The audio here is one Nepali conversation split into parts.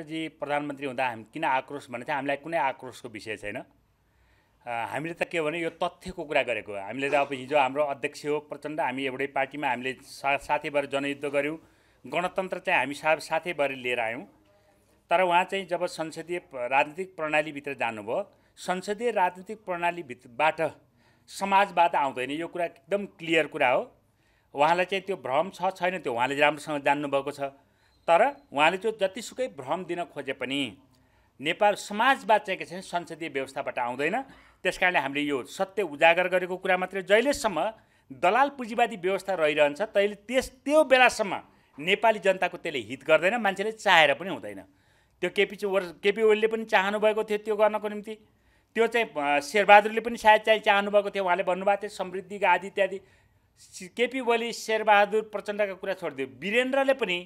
जी प्रधानमन्त्री हुँदा हामी किन आक्रोश भने चाहिँ हामीलाई कुनै आक्रोशको विषय छैन हामीले त के भने यो तथ्यको कुरा गरेको हामीले त अब हिजो हाम्रो अध्यक्ष हो प्रचण्ड हामी एउटै पार्टीमा हामीले सा साथै भएर जनयुद्ध गऱ्यौँ गणतन्त्र चाहिँ हामी सा साथै भएर लिएर आयौँ तर उहाँ चाहिँ जब संसदीय राजनीतिक प्रणालीभित्र जानुभयो संसदीय राजनीतिक प्रणालीभित्रबाट समाजवाद आउँदैन यो कुरा एकदम क्लियर कुरा हो उहाँलाई चाहिँ त्यो भ्रम छ छैन त्यो उहाँले राम्रोसँग जान्नुभएको छ तर उहाँले त्यो जतिसुकै भ्रम दिन खोजे पनि नेपाल के छ भने संसदीय व्यवस्थाबाट आउँदैन त्यस कारणले हामीले यो सत्य उजागर गरेको कुरा मात्रै जहिलेसम्म दलाल पुँजीवादी व्यवस्था रहिरहन्छ तैले त्यस त्यो बेलासम्म नेपाली जनताको त्यसले हित गर्दैन मान्छेले चाहेर पनि हुँदैन त्यो केपी वर केपी ओलीले पनि चाहनुभएको थियो त्यो गर्नको निम्ति त्यो चाहिँ शेरबहादुरले पनि सायद चाहिँ चाहनुभएको थियो उहाँले भन्नुभएको थियो समृद्धि आदि इत्यादि केपी ओली शेरबहादुर प्रचण्डका कुरा छोडिदियो वीरेन्द्रले पनि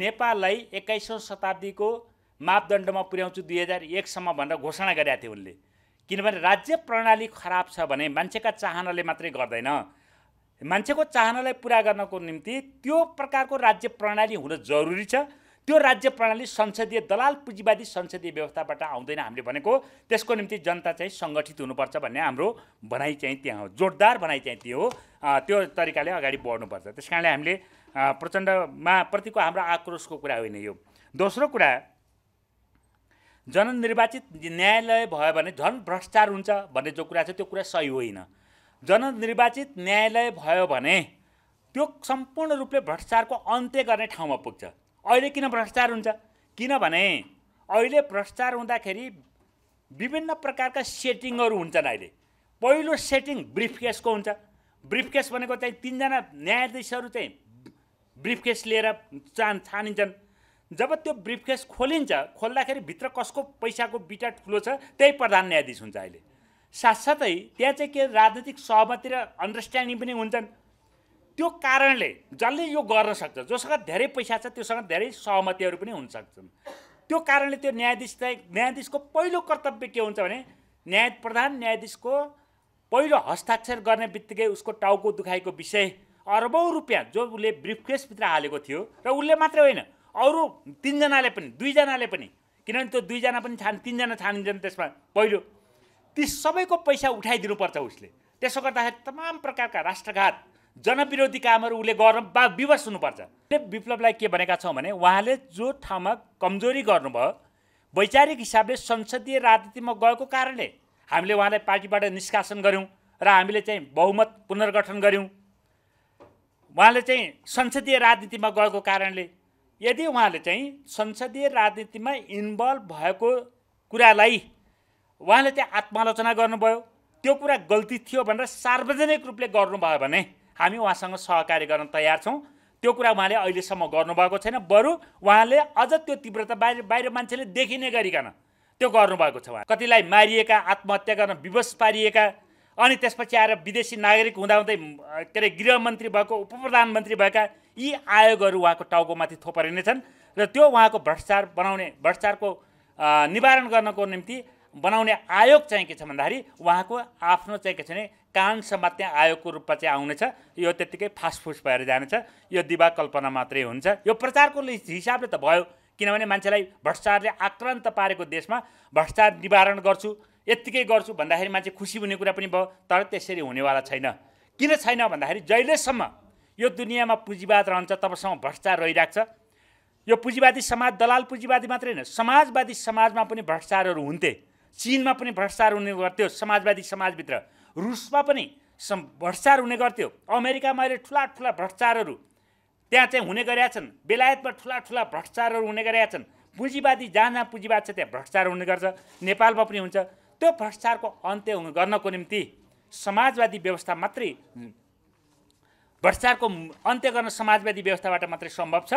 नेपाललाई एक्काइसौँ शताब्दीको मापदण्डमा पुर्याउँछु दुई हजार एकसम्म भनेर घोषणा गरेका थिए उनले किनभने राज्य प्रणाली खराब छ भने मान्छेका चाहनाले मात्रै गर्दैन मान्छेको चाहनालाई पुरा गर्नको निम्ति त्यो प्रकारको राज्य प्रणाली हुन जरुरी छ त्यो राज्य प्रणाली संसदीय दलाल पुँजीवादी संसदीय व्यवस्थाबाट आउँदैन हामीले भनेको त्यसको निम्ति जनता चाहिँ सङ्गठित हुनुपर्छ भन्ने हाम्रो भनाइ चाहिँ त्यहाँ हो जोरदार भनाइ चाहिँ त्यो हो त्यो तरिकाले अगाडि बढ्नुपर्छ त्यस कारणले हामीले प्रचण्डमा प्रतिको हाम्रो आक्रोशको कुरा होइन यो दोस्रो कुरा जननिर्वाचित न्यायालय भयो भने झन् भ्रष्टाचार हुन्छ भन्ने जो कुरा छ त्यो कुरा सही होइन जननिर्वाचित न्यायालय भयो भने त्यो सम्पूर्ण रूपले भ्रष्टाचारको अन्त्य गर्ने ठाउँमा पुग्छ अहिले किन भ्रष्टाचार हुन्छ किनभने अहिले भ्रष्टाचार हुँदाखेरि विभिन्न प्रकारका सेटिङहरू हुन्छन् अहिले पहिलो सेटिङ ब्रिफकेसको हुन्छ ब्रिफकेस भनेको चाहिँ तिनजना न्यायाधीशहरू चाहिँ ब्रिफकेस लिएर चान छानिन्छन् जब त्यो ब्रिफकेस खोलिन्छ खोल्दाखेरि भित्र कसको पैसाको बिटा ठुलो छ त्यही प्रधान न्यायाधीश हुन्छ अहिले साथसाथै त्यहाँ चाहिँ के राजनीतिक सहमति र अन्डरस्ट्यान्डिङ पनि हुन्छन् त्यो कारणले जसले यो गर्न सक्छ जोसँग धेरै पैसा छ त्योसँग धेरै सहमतिहरू पनि हुन सक्छन् त्यो कारणले त्यो न्यायाधीश चाहिँ न्यायाधीशको पहिलो कर्तव्य के हुन्छ भने न्याय प्रधान न्यायाधीशको पहिलो हस्ताक्षर गर्ने बित्तिकै उसको टाउको दुखाइको विषय अरबौँ रुपियाँ जो उसले ब्रिफकेसभित्र हालेको थियो र उसले मात्रै होइन अरू तिनजनाले पनि दुईजनाले पनि किनभने त्यो दुईजना पनि छान तिनजना छानिन्छन् त्यसमा पहिलो ती सबैको पैसा उठाइदिनुपर्छ उसले त्यसो गर्दाखेरि तमाम प्रकारका राष्ट्रघात जनविरोधी कामहरू उसले गर्न बा विवश हुनुपर्छ विप्लवलाई के भनेका छौँ भने उहाँले जो ठाउँमा कमजोरी गर्नुभयो वैचारिक हिसाबले संसदीय राजनीतिमा गएको कारणले हामीले उहाँलाई पार्टीबाट निष्कासन गऱ्यौँ र हामीले चाहिँ बहुमत पुनर्गठन गऱ्यौँ उहाँले चाहिँ संसदीय राजनीतिमा गएको कारणले यदि उहाँले चाहिँ संसदीय राजनीतिमा इन्भल्भ भएको कुरालाई उहाँले चाहिँ आत्मालोचना गर्नुभयो त्यो कुरा गल्ती थियो भनेर सार्वजनिक रूपले गर्नुभयो भने हामी उहाँसँग सहकार्य गर्न तयार छौँ त्यो कुरा उहाँले अहिलेसम्म गर्नुभएको छैन बरु उहाँले अझ त्यो तीव्रता बाहिर बाहिर मान्छेले देखिने गरिकन त्यो गर्नुभएको छ उहाँ कतिलाई मारिएका आत्महत्या गर्न विवश पारिएका अनि त्यसपछि आएर विदेशी नागरिक हुँदाहुँदै के अरे गृहमन्त्री भएको उप प्रधानमन्त्री भएका यी आयोगहरू उहाँको टाउकोमाथि थोपरिने छन् र त्यो उहाँको भ्रष्टाचार बनाउने भ्रष्टाचारको निवारण गर्नको निम्ति बनाउने आयोग चाहिँ के छ भन्दाखेरि उहाँको आफ्नो चाहिँ के छ भने कान समात्य आयोगको रूपमा चाहिँ आउनेछ यो त्यत्तिकै फासफुस भएर जानेछ यो दिवा कल्पना मात्रै हुन्छ यो प्रचारको हिसाबले त भयो किनभने मान्छेलाई भ्रष्टाचारले आक्रान्त पारेको देशमा भ्रष्टाचार निवारण गर्छु यत्तिकै गर्छु भन्दाखेरि मान्छे खुसी हुने कुरा पनि भयो तर त्यसरी हुनेवाला छैन किन छैन भन्दाखेरि जहिलेसम्म यो दुनियाँमा पुँजीवाद रहन्छ तबसम्म भ्रष्टाचार रहिरहेको छ यो पुँजीवादी समाज दलाल पुँजीवादी मात्रै होइन समाजवादी समाजमा पनि भ्रष्टाचारहरू हुन्थे चिनमा पनि भ्रष्टाचार हुने गर्थ्यो समाजवादी समाजभित्र रुसमा पनि भ्रष्टाचार हुने गर्थ्यो अमेरिकामा अहिले ठुला ठुला भ्रष्टाचारहरू त्यहाँ चाहिँ हुने गरेका छन् बेलायतमा ठुला ठुला भ्रष्टाचारहरू हुने गरेका छन् पुँजीवादी जहाँ जहाँ पुँजीवाद छ त्यहाँ भ्रष्टाचार हुने गर्छ नेपालमा पनि हुन्छ त्यो भ्रष्टाचारको अन्त्य गर्नको निम्ति समाजवादी व्यवस्था मात्रै भ्रष्टाचारको अन्त्य गर्न समाजवादी व्यवस्थाबाट मात्रै सम्भव छ